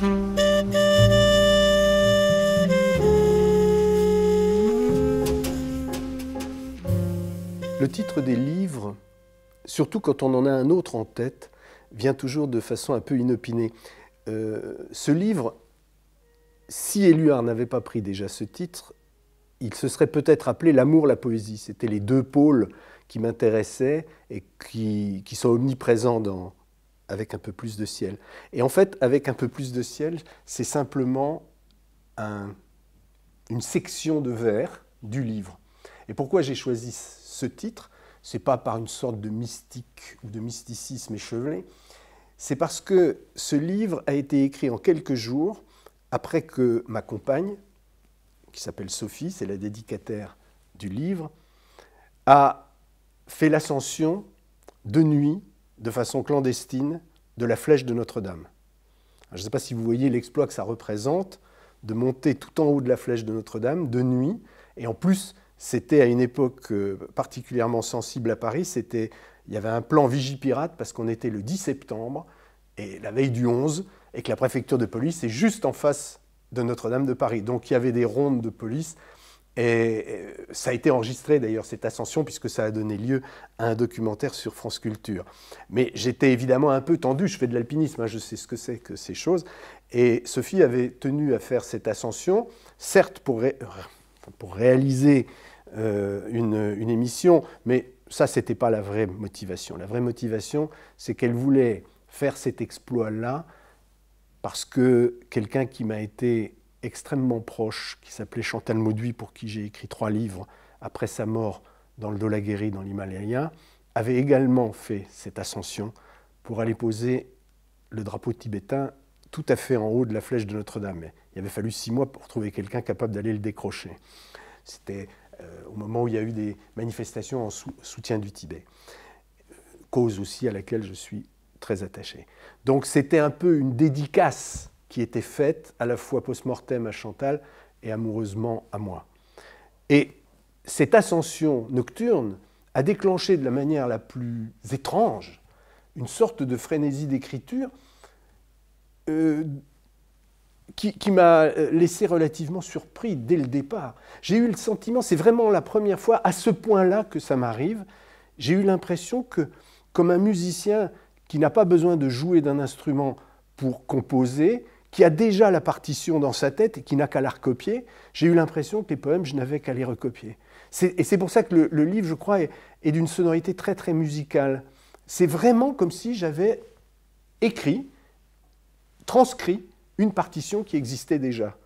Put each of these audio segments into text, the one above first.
Le titre des livres, surtout quand on en a un autre en tête, vient toujours de façon un peu inopinée. Euh, ce livre, si Éluard n'avait pas pris déjà ce titre, il se serait peut-être appelé L'amour, la poésie. C'était les deux pôles qui m'intéressaient et qui, sont omniprésents dans, avec un peu plus de ciel. Et en fait, avec un peu plus de ciel, c'est simplement une section de vers du livre. Et pourquoi j'ai choisi ce titre C'est pas par une sorte de mystique ou de mysticisme échevelé. C'est parce que ce livre a été écrit en quelques jours après que ma compagne, qui s'appelle Sophie, c'est la dédicataire du livre, a fait l'ascension de nuit de façon clandestine de la flèche de Notre-Dame. Je ne sais pas si vous voyez l'exploit que ça représente de monter tout en haut de la flèche de Notre-Dame de nuit. Et en plus, c'était à une époque euh, particulièrement sensible à Paris. C'était, il y avait un plan Vigipirate parce qu'on était le 10 septembre et la veille du 11 et que la préfecture de police est juste en face de Notre-Dame de Paris. Donc il y avait des rondes de police et euh, ça a été enregistré d'ailleurs, cette ascension, puisque ça a donné lieu à un documentaire sur France Culture. Mais j'étais évidemment un peu tendu, je fais de l'alpinisme, hein, je sais ce que c'est que ces choses. Et Sophie avait tenu à faire cette ascension, certes pour, pour réaliser euh, une, une, émission, mais ça, ce n'était pas la vraie motivation. La vraie motivation, c'est qu'elle voulait faire cet exploit-là parce que quelqu'un qui m'a été extrêmement proche qui s'appelait Chantal Mauduit, pour qui j'ai écrit trois livres après sa mort dans le Dolagueri, dans l'Himalaya, avait également fait cette ascension pour aller poser le drapeau tibétain tout à fait en haut de la flèche de Notre-Dame. Il avait fallu six mois pour trouver quelqu'un capable d'aller le décrocher. C'était euh, au moment où il y a eu des manifestations en soutien du Tibet, cause aussi à laquelle je suis très attaché. Donc c'était un peu une dédicace qui était faite à la fois post-mortem à Chantal et amoureusement à moi. Et cette ascension nocturne a déclenché de la manière la plus étrange une sorte de frénésie d'écriture euh, qui m'a euh, laissé relativement surpris dès le départ. J'ai eu le sentiment, c'est vraiment la première fois à ce point-là que ça m'arrive, j'ai eu l'impression que, comme un musicien qui n'a pas besoin de jouer d'un instrument pour composer, qui a déjà la partition dans sa tête et qui n'a qu'à la recopier, j'ai eu l'impression que les poèmes, je n'avais qu'à les recopier. Et c'est pour ça que le, livre, je crois, est, d'une sonorité très très musicale. C'est vraiment comme si j'avais écrit, transcrit une partition qui existait déjà.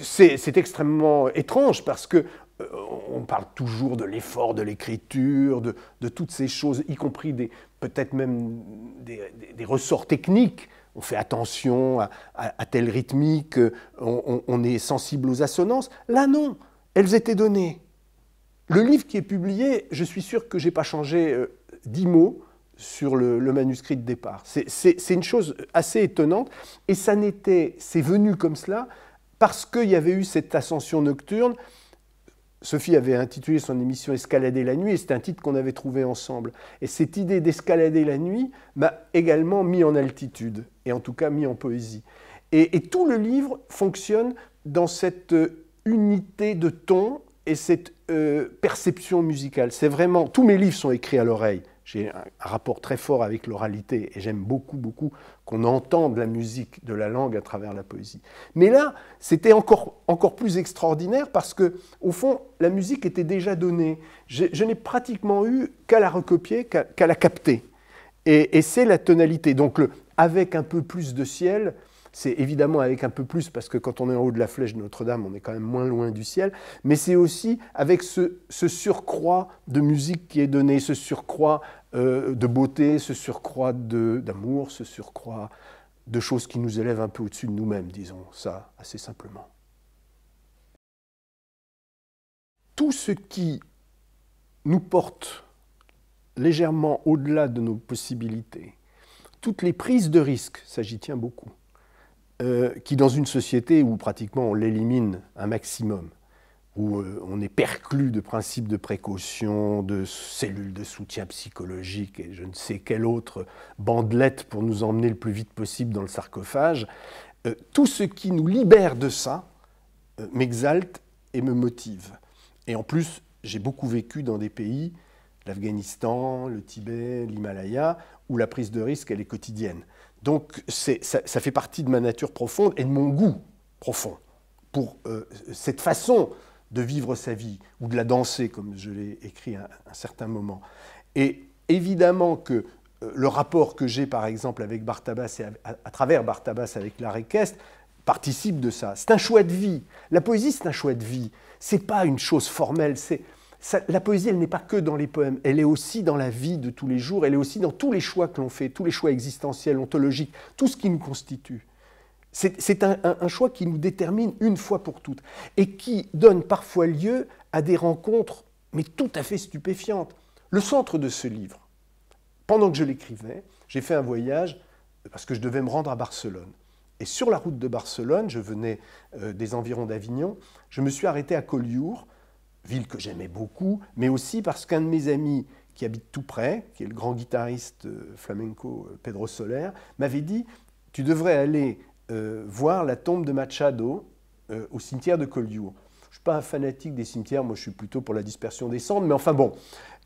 C'est extrêmement étrange parce que euh, on parle toujours de l'effort de l'écriture, de, toutes ces choses, y compris peut-être même des ressorts techniques on fait attention à, telle rythmique, euh, on, est sensible aux assonances. Là, non, elles étaient données. Le livre qui est publié, je suis sûr que je n'ai pas changé euh, dix mots sur le, le, manuscrit de départ. C'est une chose assez étonnante, et ça n'était, c'est venu comme cela parce qu'il y avait eu cette ascension nocturne Sophie avait intitulé son émission Escalader la nuit, et c'est un titre qu'on avait trouvé ensemble. Et cette idée d'escalader la nuit m'a également mis en altitude, et en tout cas mis en poésie. Et, tout le livre fonctionne dans cette euh, unité de ton et cette euh, perception musicale. C'est vraiment, tous mes livres sont écrits à l'oreille j'ai un rapport très fort avec l'oralité et j'aime beaucoup, beaucoup qu'on entende la musique de la langue à travers la poésie. Mais là, c'était encore, encore plus extraordinaire parce que, au fond, la musique était déjà donnée. Je, n'ai pratiquement eu qu'à la recopier, qu'à, la capter. Et, c'est la tonalité. Donc, avec un peu plus de ciel, c'est évidemment avec un peu plus, parce que quand on est en haut de la flèche de Notre-Dame, on est quand même moins loin du ciel, mais c'est aussi avec ce, surcroît de musique qui est donné, ce surcroît euh, de beauté, ce surcroît d'amour, ce surcroît de choses qui nous élèvent un peu au-dessus de nous-mêmes, disons ça assez simplement. Tout ce qui nous porte légèrement au-delà de nos possibilités, toutes les prises de risque, ça j'y tiens beaucoup, euh, qui, dans une société où pratiquement on l'élimine un maximum, où euh, on est perclus de principes de précaution, de cellules de soutien psychologique et je ne sais quelle autre bandelette pour nous emmener le plus vite possible dans le sarcophage, euh, tout ce qui nous libère de ça m'exalte et me motive. Et en plus, j'ai beaucoup vécu dans des pays, l'Afghanistan, le Tibet, l'Himalaya, où la prise de risque, elle est quotidienne. Donc ça, fait partie de ma nature profonde et de mon goût profond pour euh, cette façon de vivre sa vie ou de la danser, comme je l'ai écrit à un certain moment. Et évidemment que euh, le rapport que j'ai, par exemple, avec Bartabas et à, travers Bartabas avec la participe de ça. C'est un choix de vie. La poésie, c'est un choix de vie. C'est pas une chose formelle. C'est la poésie, elle n'est pas que dans les poèmes, elle est aussi dans la vie de tous les jours, elle est aussi dans tous les choix que l'on fait, tous les choix existentiels, ontologiques, tout ce qui nous constitue. C'est un, choix qui nous détermine une fois pour toutes et qui donne parfois lieu à des rencontres, mais tout à fait stupéfiantes. Le centre de ce livre, pendant que je l'écrivais, j'ai fait un voyage parce que je devais me rendre à Barcelone. Et sur la route de Barcelone, je venais euh, des environs d'Avignon, je me suis arrêté à Collioure, ville que j'aimais beaucoup, mais aussi parce qu'un de mes amis qui habite tout près, qui est le grand guitariste euh, flamenco euh, Pedro Soler, m'avait dit Tu devrais aller euh, voir la tombe de Machado au cimetière de Collioure. Je ne suis pas un fanatique des cimetières, moi je suis plutôt pour la dispersion des cendres, mais enfin bon.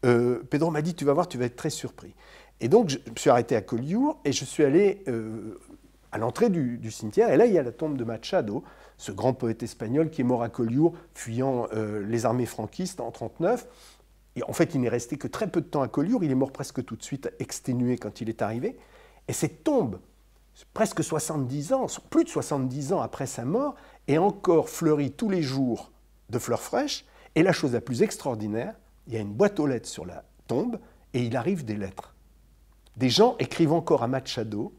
Pedro m'a dit Tu vas voir, tu vas être très surpris. Et donc je me suis arrêté à Collioure et je suis allé à l'entrée du, cimetière. Et là, il y a la tombe de Machado, ce grand poète espagnol qui est mort à Collioure, fuyant euh, les armées franquistes en 1939. Et en fait, il n'est resté que très peu de temps à Collioure. Il est mort presque tout de suite, exténué quand il est arrivé. Et cette tombe, presque 70 ans, plus de 70 ans après sa mort, est encore fleurie tous les jours de fleurs fraîches. Et la chose la plus extraordinaire, il y a une boîte aux lettres sur la tombe et il arrive des lettres. Des gens écrivent encore à Machado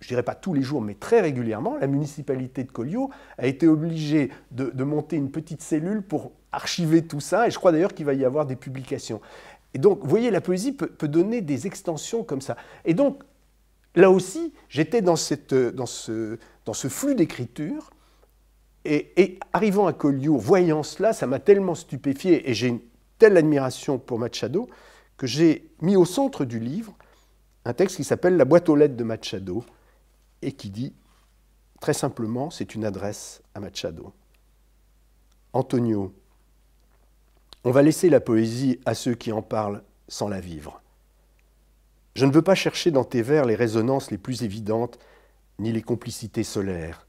je ne dirais pas tous les jours, mais très régulièrement, la municipalité de Collioure a été obligée de, monter une petite cellule pour archiver tout ça, et je crois d'ailleurs qu'il va y avoir des publications. Et donc, vous voyez, la poésie peut, donner des extensions comme ça. Et donc, là aussi, j'étais dans, dans, ce, dans ce flux d'écriture, et, et, arrivant à Collioure, voyant cela, ça m'a tellement stupéfié, et j'ai une telle admiration pour Machado, que j'ai mis au centre du livre un texte qui s'appelle La boîte aux lettres de Machado, et qui dit, très simplement, c'est une adresse à Machado. Antonio, on va laisser la poésie à ceux qui en parlent sans la vivre. Je ne veux pas chercher dans tes vers les résonances les plus évidentes, ni les complicités solaires.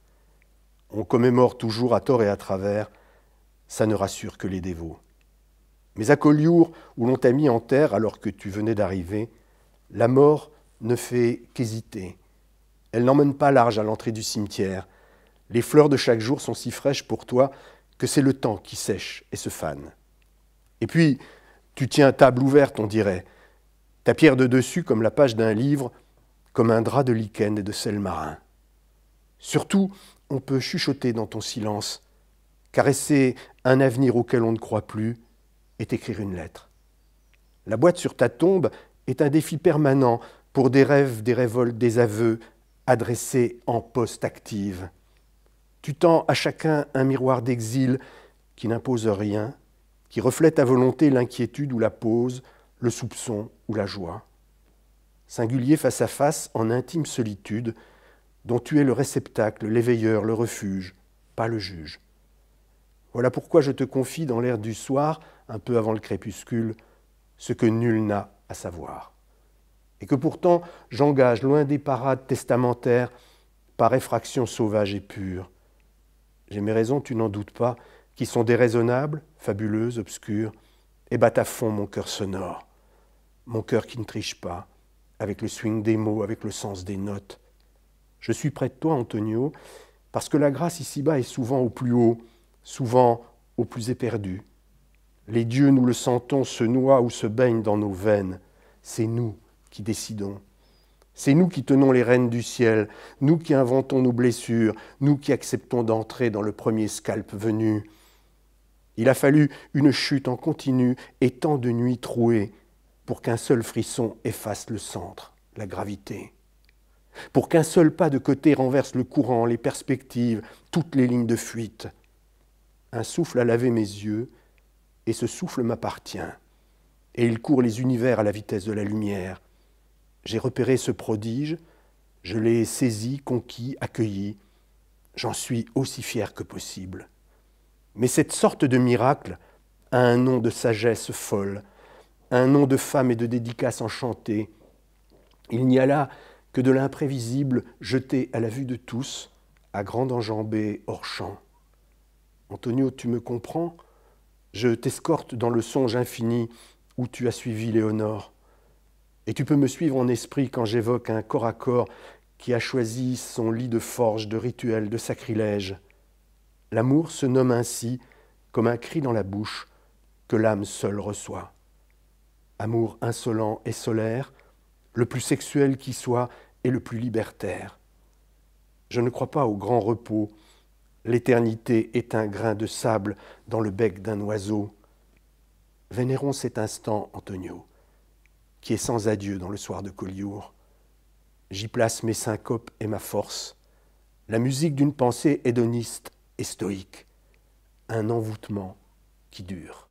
On commémore toujours à tort et à travers, ça ne rassure que les dévots. Mais à Collioure, où l'on t'a mis en terre alors que tu venais d'arriver, la mort ne fait qu'hésiter, elle n'emmène pas large à l'entrée du cimetière. Les fleurs de chaque jour sont si fraîches pour toi que c'est le temps qui sèche et se fane. Et puis, tu tiens table ouverte, on dirait, ta pierre de dessus comme la page d'un livre, comme un drap de lichen et de sel marin. Surtout, on peut chuchoter dans ton silence, caresser un avenir auquel on ne croit plus et t'écrire une lettre. La boîte sur ta tombe est un défi permanent pour des rêves, des révoltes, des aveux, adressé en poste active. Tu tends à chacun un miroir d'exil qui n'impose rien, qui reflète à volonté l'inquiétude ou la pause, le soupçon ou la joie. Singulier face à face, en intime solitude, dont tu es le réceptacle, l'éveilleur, le refuge, pas le juge. Voilà pourquoi je te confie dans l'air du soir, un peu avant le crépuscule, ce que nul n'a à savoir et que pourtant j'engage loin des parades testamentaires par effraction sauvage et pure. J'ai mes raisons, tu n'en doutes pas, qui sont déraisonnables, fabuleuses, obscures, et battent à fond mon cœur sonore, mon cœur qui ne triche pas, avec le swing des mots, avec le sens des notes. Je suis près de toi, Antonio, parce que la grâce ici-bas est souvent au plus haut, souvent au plus éperdu. Les dieux, nous le sentons, se noient ou se baignent dans nos veines. C'est nous, qui décidons. C'est nous qui tenons les rênes du ciel, nous qui inventons nos blessures, nous qui acceptons d'entrer dans le premier scalp venu. Il a fallu une chute en continu et tant de nuits trouées pour qu'un seul frisson efface le centre, la gravité. Pour qu'un seul pas de côté renverse le courant, les perspectives, toutes les lignes de fuite. Un souffle a lavé mes yeux, et ce souffle m'appartient. Et il court les univers à la vitesse de la lumière. J'ai repéré ce prodige, je l'ai saisi, conquis, accueilli. J'en suis aussi fier que possible. Mais cette sorte de miracle a un nom de sagesse folle, un nom de femme et de dédicace enchantée. Il n'y a là que de l'imprévisible jeté à la vue de tous, à grande enjambée hors champ. Antonio, tu me comprends Je t'escorte dans le songe infini où tu as suivi Léonore. Et tu peux me suivre en esprit quand j'évoque un corps à corps qui a choisi son lit de forge, de rituel, de sacrilège. L'amour se nomme ainsi, comme un cri dans la bouche, que l'âme seule reçoit. Amour insolent et solaire, le plus sexuel qui soit et le plus libertaire. Je ne crois pas au grand repos. L'éternité est un grain de sable dans le bec d'un oiseau. Vénérons cet instant, Antonio qui est sans adieu dans le soir de Collioure. J'y place mes syncopes et ma force, la musique d'une pensée hédoniste et stoïque, un envoûtement qui dure.